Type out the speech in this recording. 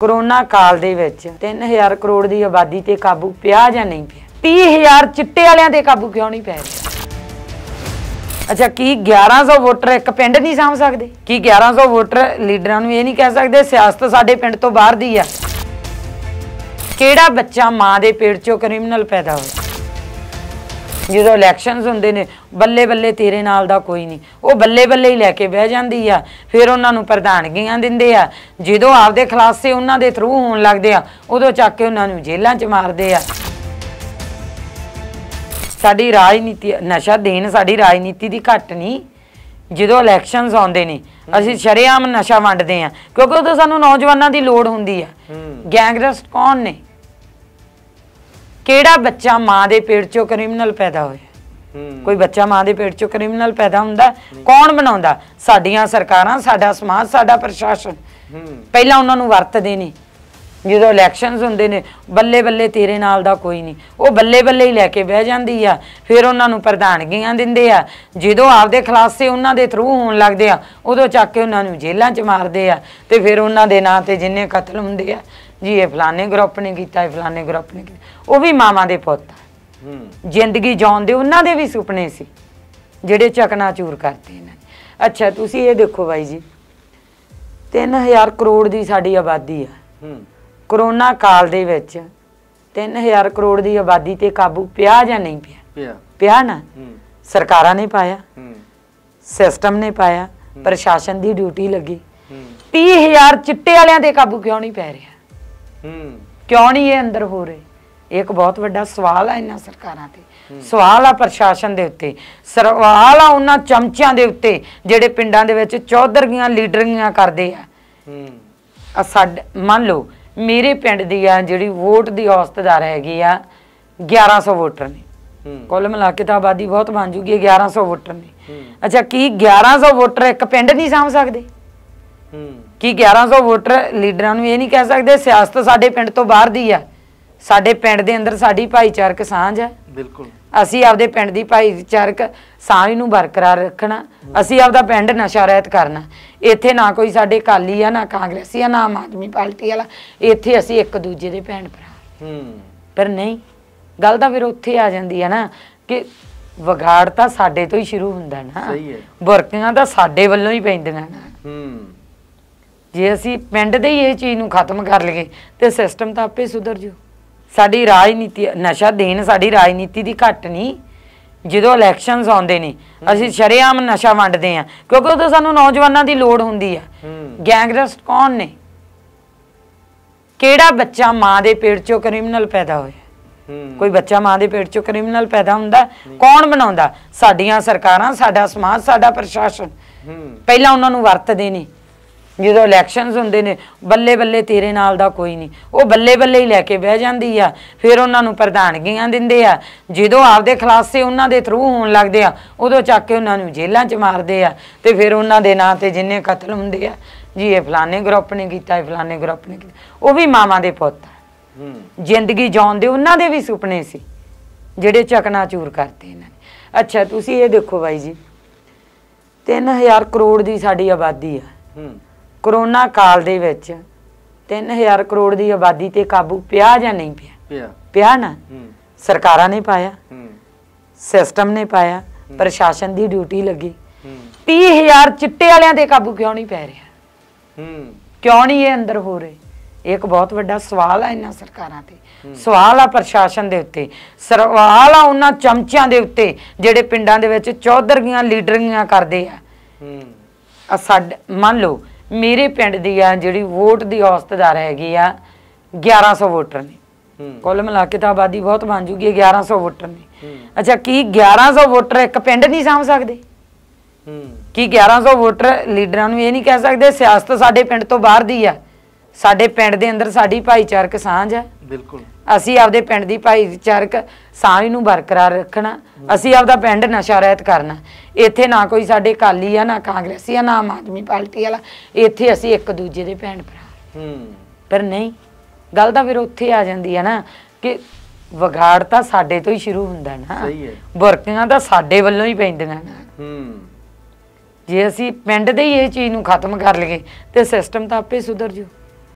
corona ਕਾਲ ਦੇ ਵਿੱਚ 3000 ਕਰੋੜ ਦੀ ਆਬਾਦੀ ਤੇ ਕਾਬੂ ਪਿਆ ਜਾਂ ਨਹੀਂ ਪਿਆ 30000 ਚਿੱਟੇ ਵਾਲਿਆਂ ਤੇ ਕਾਬੂ ਕਿਉਂ ਨਹੀਂ ਪੈ ਅੱਛਾ ਕੀ 1100 ਵੋਟਰ ਇੱਕ ਪਿੰਡ ਨਹੀਂ ਸਾਂਭ ਸਕਦੇ ਕੀ 1100 ਵੋਟਰ ਲੀਡਰਾਂ ਨੂੰ ਇਹ ਨਹੀਂ ਕਹਿ ਸਕਦੇ ਸਿਆਸਤ ਸਾਡੇ ਪਿੰਡ ਤੋਂ ਬਾਹਰ ਦੀ ਆ ਕਿਹੜਾ ਬੱਚਾ ਮਾਂ ਦੇ ਪੇਟ 'ਚੋਂ ਕ੍ਰਿਮੀਨਲ ਪੈਦਾ ਹੋਇਆ ਜਦੋਂ ਇਲੈਕਸ਼ਨਸ ਹੁੰਦੇ ਨੇ ਬੱਲੇ ਬੱਲੇ ਤੇਰੇ ਨਾਲ ਦਾ ਕੋਈ ਨਹੀਂ ਉਹ ਬੱਲੇ ਬੱਲੇ ਹੀ ਲੈ ਕੇ ਬਹਿ ਜਾਂਦੀ ਆ ਫਿਰ ਉਹਨਾਂ ਨੂੰ ਪ੍ਰਧਾਨਗੀਆਂ ਦਿੰਦੇ ਆ ਜਦੋਂ ਆਪਦੇ ਖਲਾਸੇ ਉਹਨਾਂ ਦੇ ਥਰੂ ਹੋਣ ਲੱਗਦੇ ਆ ਉਦੋਂ ਚੱਕ ਕੇ ਉਹਨਾਂ ਨੂੰ ਜੇਲ੍ਹਾਂ 'ਚ ਮਾਰਦੇ ਆ ਸਾਡੀ ਰਾਜਨੀਤੀ ਨਸ਼ਾ ਦੇਣ ਸਾਡੀ ਰਾਜਨੀਤੀ ਦੀ ਘਟ ਨਹੀਂ ਜਦੋਂ ਇਲੈਕਸ਼ਨਸ ਆਉਂਦੇ ਨੇ ਅਸੀਂ ਸ਼ਰੇਆਮ ਨਸ਼ਾ ਵੰਡਦੇ ਆ ਕਿਉਂਕਿ ਉਦੋਂ ਸਾਨੂੰ ਨੌਜਵਾਨਾਂ ਦੀ ਲੋੜ ਹੁੰਦੀ ਆ ਗੈਂਗਰਸਟ ਕੌਣ ਨੇ ਕਿਹੜਾ ਬੱਚਾ ਮਾਂ ਦੇ ਪੇਟ ਚੋਂ ਕ੍ਰਿਮੀਨਲ ਪੈਦਾ ਹੋਇਆ ਕੋਈ ਬੱਚਾ ਮਾਂ ਦੇ ਪੇਟ ਚੋਂ ਕ੍ਰਿਮੀਨਲ ਪੈਦਾ ਹੁੰਦਾ ਕੌਣ ਬਣਾਉਂਦਾ ਸਾਡੀਆਂ ਸਰਕਾਰਾਂ ਸਾਡਾ ਸਮਾਜ ਸਾਡਾ ਪ੍ਰਸ਼ਾਸਨ ਪਹਿਲਾਂ ਉਹਨਾਂ ਨੂੰ ਵਰਤਦੇ ਨੇ ਜਦੋਂ ਇਲੈਕਸ਼ਨਸ ਹੁੰਦੇ ਨੇ ਬੱਲੇ ਬੱਲੇ ਤੇਰੇ ਨਾਲ ਦਾ ਕੋਈ ਨਹੀਂ ਉਹ ਬੱਲੇ ਬੱਲੇ ਹੀ ਲੈ ਕੇ ਬਹਿ ਜਾਂਦੀ ਆ ਫਿਰ ਉਹਨਾਂ ਨੂੰ ਪ੍ਰਧਾਨਗੀਆਂ ਦਿੰਦੇ ਆ ਜਦੋਂ ਆਪਦੇ ਖਲਾਸੇ ਉਹਨਾਂ ਦੇ ਥਰੂ ਹੋਣ ਲੱਗਦੇ ਆ ਉਦੋਂ ਚੱਕ ਕੇ ਉਹਨਾਂ ਨੂੰ ਜੇਲ੍ਹਾਂ 'ਚ ਮਾਰਦੇ ਆ ਤੇ ਫਿਰ ਉਹਨਾਂ ਦੇ ਨਾਂ ਤੇ ਜਿੰਨੇ ਕਤਲ ਹੁੰਦੇ ਆ ਜੀ ਇਹ ਫਲਾਣੇ ਗਰੁੱਪ ਨੇ ਕੀਤਾ ਇਹ ਫਲਾਣੇ ਗਰੁੱਪ ਨੇ ਕੀਤਾ ਉਹ ਵੀ ਮਾਵਾਂ ਦੇ ਪੁੱਤ ਜ਼ਿੰਦਗੀ ਜਿਉਣ ਦੇ ਉਹਨਾਂ ਦੇ ਵੀ ਸੁਪਨੇ ਸੀ ਜਿਹੜੇ ਚੂਰ ਕਰਦੇ ਨੇ ਅੱਛਾ ਤੁਸੀਂ ਇਹ ਦੇਖੋ ਬਾਈ ਜੀ 3000 ਕਰੋੜ ਦੀ ਸਾਡੀ ਆਬਾਦੀ ਆ ਹੂੰ ਕਰੋਨਾ ਕਾਲ ਦੇ ਵਿੱਚ 3000 ਕਰੋੜ ਦੀ ਆਬਾਦੀ ਤੇ ਕਾਬੂ ਪਿਆ ਜਾਂ ਨਹੀਂ ਪਿਆ ਪਿਆ ਪਿਆ ਨਾ ਸਰਕਾਰਾਂ ਨੇ ਪਾਇਆ ਸਿਸਟਮ ਨੇ ਪਾਇਆ ਪ੍ਰਸ਼ਾਸਨ ਦੀ ਡਿਊਟੀ ਲੱਗੀ 30000 ਚਿੱਟੇ ਵਾਲਿਆਂ ਤੇ ਕਾਬੂ ਕਿਉਂ ਨਹੀਂ ਪੈ ਰਿਹਾ ਕਿਉਂ ਨਹੀਂ ਇਹ ਅੰਦਰ ਹੋ ਰਹੇ ਇਹ ਇੱਕ ਬਹੁਤ ਵੱਡਾ ਸਵਾਲ ਹੈ ਇਹਨਾਂ ਸਰਕਾਰਾਂ ਤੇ ਸਵਾਲ ਆ ਪ੍ਰਸ਼ਾਸਨ ਦੇ ਉੱਤੇ ਸਵਾਲ ਆ ਉਹਨਾਂ ਚਮਚਿਆਂ ਦੇ ਉੱਤੇ ਜਿਹੜੇ ਪਿੰਡਾਂ ਦੇ ਵਿੱਚ ਚੌਧਰੀਆਂ ਲੀਡਰੀਆਂ ਕਰਦੇ ਆ ਸਾਡੇ ਮੰਨ ਲਓ ਮੇਰੇ ਪਿੰਡ ਦੀ ਆ ਜਿਹੜੀ ਵੋਟ ਦੀ ਔਸਤ ਦਰ ਹੈਗੀ ਆ 1100 ਵੋਟਰ ਨੇ ਕੁੱਲ ਮਿਲਾ ਕੇ ਤਾਂ ਆਬਾਦੀ ਬਹੁਤ ਬਣ ਜੂਗੀ 1100 ਵੋਟਰ ਨੇ ਅੱਛਾ ਕੀ 1100 ਵੋਟਰ ਇੱਕ ਪਿੰਡ ਨਹੀਂ ਸਾਂਭ ਸਕਦੇ ਕੀ 1100 ਵੋਟਰ ਲੀਡਰਾਂ ਨੂੰ ਇਹ ਨਹੀਂ ਕਹਿ ਸਕਦੇ ਸਿਆਸਤ ਸਾਡੇ ਪਿੰਡ ਤੋਂ ਬਾਹਰ ਦੀ ਆ ਸਾਡੇ ਪਿੰਡ ਦੇ ਅੰਦਰ ਸਾਡੀ ਭਾਈਚਾਰਕ ਸਾਂਝ ਹੈ ਬਿਲਕੁਲ ਅਸੀਂ ਆਪਦੇ ਪਿੰਡ ਦੀ ਭਾਈਚਾਰਕ ਸਾਂਝ ਨੂੰ ਬਰਕਰਾਰ ਰੱਖਣਾ ਅਸੀਂ ਆਪਦਾ ਪਿੰਡ ਨਸ਼ਾ ਰਹਿਤ ਕਰਨਾ ਇੱਥੇ ਨਾ ਕੋਈ ਸਾਡੇ ਕਾਲੀ ਆ ਨਾ ਕਾਂਗਰਸੀ ਆ ਨਾ ਆਮ ਆਦਮੀ ਪਾਰਟੀ ਵਾਲਾ ਇੱਥੇ ਅਸੀਂ ਇੱਕ ਦੂਜੇ ਦੇ ਭੈਣ ਭਰਾ ਹੂੰ ਪਰ ਨਹੀਂ ਗੱਲ ਤਾਂ ਫਿਰ ਉੱਥੇ ਆ ਜਾਂਦੀ ਹੈ ਨਾ ਕਿ ਵਿਗਾੜ ਤਾਂ ਸਾਡੇ ਤੋਂ ਹੀ ਸ਼ੁਰੂ ਹੁੰਦਾ ਨਾ ਸਹੀ ਹੈ ਬੁਰਕੀਆਂ ਤਾਂ ਸਾਡੇ ਵੱਲੋਂ ਹੀ ਪੈਂਦੀਆਂ ਨਾ ਹੂੰ ਜੇ ਅਸੀਂ ਪਿੰਡ ਦੇ ਹੀ ਇਹ ਚੀਜ਼ ਨੂੰ ਖਤਮ ਕਰ ਲਈਏ ਤੇ ਸਿਸਟਮ ਤਾਂ ਆਪੇ ਸੁਧਰ ਜੂ ਸਾਡੀ ਰਾਜਨੀਤੀ ਨਸ਼ਾ ਦੇਣ ਸਾਡੀ ਰਾਜਨੀਤੀ ਦੀ ਘਟ ਨਹੀਂ ਜਦੋਂ ਇਲੈਕਸ਼ਨਸ ਆਉਂਦੇ ਨੇ ਅਸੀਂ ਸ਼ਰੇਆਮ ਨਸ਼ਾ ਵੰਡਦੇ ਆ ਕਿਉਂਕਿ ਉਦੋਂ ਸਾਨੂੰ ਨੌਜਵਾਨਾਂ ਦੀ ਲੋੜ ਹੁੰਦੀ ਆ ਗੈਂਗਸਟਰ ਕੌਣ ਨੇ ਕਿਹੜਾ ਬੱਚਾ ਮਾਂ ਦੇ ਪੇਟ ਚੋਂ ਕ੍ਰਿਮੀਨਲ ਪੈਦਾ ਹੋਇਆ ਕੋਈ ਬੱਚਾ ਮਾਂ ਦੇ ਪੇਟ ਚੋਂ ਕ੍ਰਿਮੀਨਲ ਪੈਦਾ ਹੁੰਦਾ ਕੌਣ ਬਣਾਉਂਦਾ ਸਾਡੀਆਂ ਸਰਕਾਰਾਂ ਸਾਡਾ ਸਮਾਜ ਸਾਡਾ ਪ੍ਰਸ਼ਾਸਨ ਪਹਿਲਾਂ ਉਹਨਾਂ ਨੂੰ ਵਰਤਦੇ ਨੇ ਜਦੋਂ ਇਲੈਕਸ਼ਨਸ ਹੁੰਦੇ ਨੇ ਬੱਲੇ ਬੱਲੇ ਤੇਰੇ ਨਾਲ ਦਾ ਕੋਈ ਨਹੀਂ ਉਹ ਬੱਲੇ ਬੱਲੇ ਹੀ ਲੈ ਕੇ ਬਹਿ ਜਾਂਦੀ ਆ ਫਿਰ ਉਹਨਾਂ ਨੂੰ ਪ੍ਰਧਾਨਗੀਆਂ ਦਿੰਦੇ ਆ ਜਦੋਂ ਆਪਦੇ ਖਲਾਸੇ ਉਹਨਾਂ ਦੇ ਥਰੂ ਹੋਣ ਲੱਗਦੇ ਆ ਉਦੋਂ ਚੱਕ ਕੇ ਉਹਨਾਂ ਨੂੰ ਜੇਲ੍ਹਾਂ 'ਚ ਮਾਰਦੇ ਆ ਤੇ ਫਿਰ ਉਹਨਾਂ ਦੇ ਨਾਂ ਤੇ ਜਿੰਨੇ ਕਤਲ ਹੁੰਦੇ ਆ ਜੀ ਇਹ ਫਲਾਣੇ ਗਰੁੱਪ ਨੇ ਕੀਤਾ ਇਹ ਫਲਾਣੇ ਗਰੁੱਪ ਨੇ ਕੀਤਾ ਉਹ ਵੀ ਮਾਵਾਂ ਦੇ ਪੁੱਤ ਜ਼ਿੰਦਗੀ ਜਿਉਣ ਦੇ ਉਹਨਾਂ ਦੇ ਵੀ ਸੁਪਨੇ ਸੀ ਜਿਹੜੇ ਚਕਨਾ ਚੂਰ ਕਰਦੇ ਇਹਨਾਂ ਨੇ ਅੱਛਾ ਤੁਸੀਂ ਇਹ ਦੇਖੋ ਬਾਈ ਜੀ 3000 ਕਰੋੜ ਦੀ ਸਾਡੀ ਆਬਾਦੀ ਆ ਹੂੰ ਕਰੋਨਾ ਕਾਲ ਦੇ ਵਿੱਚ 3000 ਕਰੋੜ ਦੀ ਆਬਾਦੀ ਤੇ ਕਾਬੂ ਪਿਆ ਜਾਂ ਨਹੀਂ ਪਿਆ ਪਿਆ ਪਿਆ ਨਾ ਸਰਕਾਰਾਂ ਨੇ ਪਾਇਆ ਸਿਸਟਮ ਨੇ ਪਾਇਆ ਪ੍ਰਸ਼ਾਸਨ ਦੀ ਡਿਊਟੀ ਲੱਗੀ 30000 ਚਿੱਟੇ ਵਾਲਿਆਂ ਤੇ ਕਾਬੂ ਕਿਉਂ ਨਹੀਂ ਪੈ ਰਿਹਾ ਕਿਉਂ ਨਹੀਂ ਇਹ ਅੰਦਰ ਹੋ ਰਹੇ ਇੱਕ ਬਹੁਤ ਵੱਡਾ ਸਵਾਲ ਆ ਇਹਨਾਂ ਸਰਕਾਰਾਂ ਤੇ ਸਵਾਲ ਆ ਪ੍ਰਸ਼ਾਸਨ ਦੇ ਉੱਤੇ ਸਵਾਲ ਆ ਉਹਨਾਂ ਚਮਚਿਆਂ ਦੇ ਉੱਤੇ ਜਿਹੜੇ ਪਿੰਡਾਂ ਦੇ ਵਿੱਚ ਚੌਧਰੀਆਂ ਲੀਡਰੀਆਂ ਕਰਦੇ ਆ ਸਾਡੇ ਮੰਨ ਲਓ ਮੇਰੇ ਪਿੰਡ ਦੀ ਆ ਜਿਹੜੀ ਵੋਟ ਦੀ ਔਸਤ ਦਰ ਹੈਗੀ ਆ 1100 ਵੋਟਰ ਨੇ ਕੁੱਲ ਮਿਲਾ ਕੇ ਤਾਂ ਆਬਾਦੀ ਬਹੁਤ ਬਣ ਜੂਗੀ 1100 ਵੋਟਰ ਨੇ ਅੱਛਾ ਕੀ 1100 ਵੋਟਰ ਇੱਕ ਪਿੰਡ ਨਹੀਂ ਸਾਂਭ ਸਕਦੇ ਕੀ 1100 ਵੋਟਰ ਲੀਡਰਾਂ ਨੂੰ ਇਹ ਨਹੀਂ ਕਹਿ ਸਕਦੇ ਸਿਆਸਤ ਸਾਡੇ ਪਿੰਡ ਤੋਂ ਬਾਹਰ ਦੀ ਆ ਸਾਡੇ ਪਿੰਡ ਦੇ ਅੰਦਰ ਸਾਡੀ ਭਾਈਚਾਰਕ ਸਾਂਝ ਹੈ ਬਿਲਕੁਲ ਅਸੀਂ ਆਪਦੇ ਪਿੰਡ ਦੀ ਭਾਈਚਾਰਕ ਸਾਂਝ ਨੂੰ ਬਰਕਰਾਰ ਰੱਖਣਾ ਅਸੀਂ ਆਪਦਾ ਪਿੰਡ ਨਸ਼ਾ ਰਹਿਤ ਕਰਨਾ ਇੱਥੇ ਨਾ ਕੋਈ ਸਾਡੇ ਕਾਲੀ ਆ ਨਾ ਕਾਂਗਰਸੀ ਆ ਨਾ ਆਮ ਆਦਮੀ ਪਾਰਟੀ ਵਾਲਾ ਇੱਥੇ ਅਸੀਂ ਇੱਕ ਦੂਜੇ ਦੇ ਭੈਣ ਭਰਾ ਹੂੰ ਪਰ ਨਹੀਂ ਗੱਲ ਤਾਂ ਫਿਰ ਉੱਥੇ ਆ ਜਾਂਦੀ ਹੈ ਨਾ ਕਿ ਵਿਗਾੜ ਤਾਂ ਸਾਡੇ ਤੋਂ ਹੀ ਸ਼ੁਰੂ ਹੁੰਦਾ ਨਾ ਸਹੀ ਹੈ ਬੁਰਕੀਆਂ ਤਾਂ ਸਾਡੇ ਵੱਲੋਂ ਹੀ ਪੈਂਦੀਆਂ ਨਾ ਹੂੰ ਜੇ ਅਸੀਂ ਪਿੰਡ ਦੇ ਹੀ ਇਹ ਚੀਜ਼ ਨੂੰ ਖਤਮ ਕਰ ਲਈਏ ਤੇ ਸਿਸਟਮ ਤਾਂ ਆਪੇ ਸੁਧਰ ਜੂ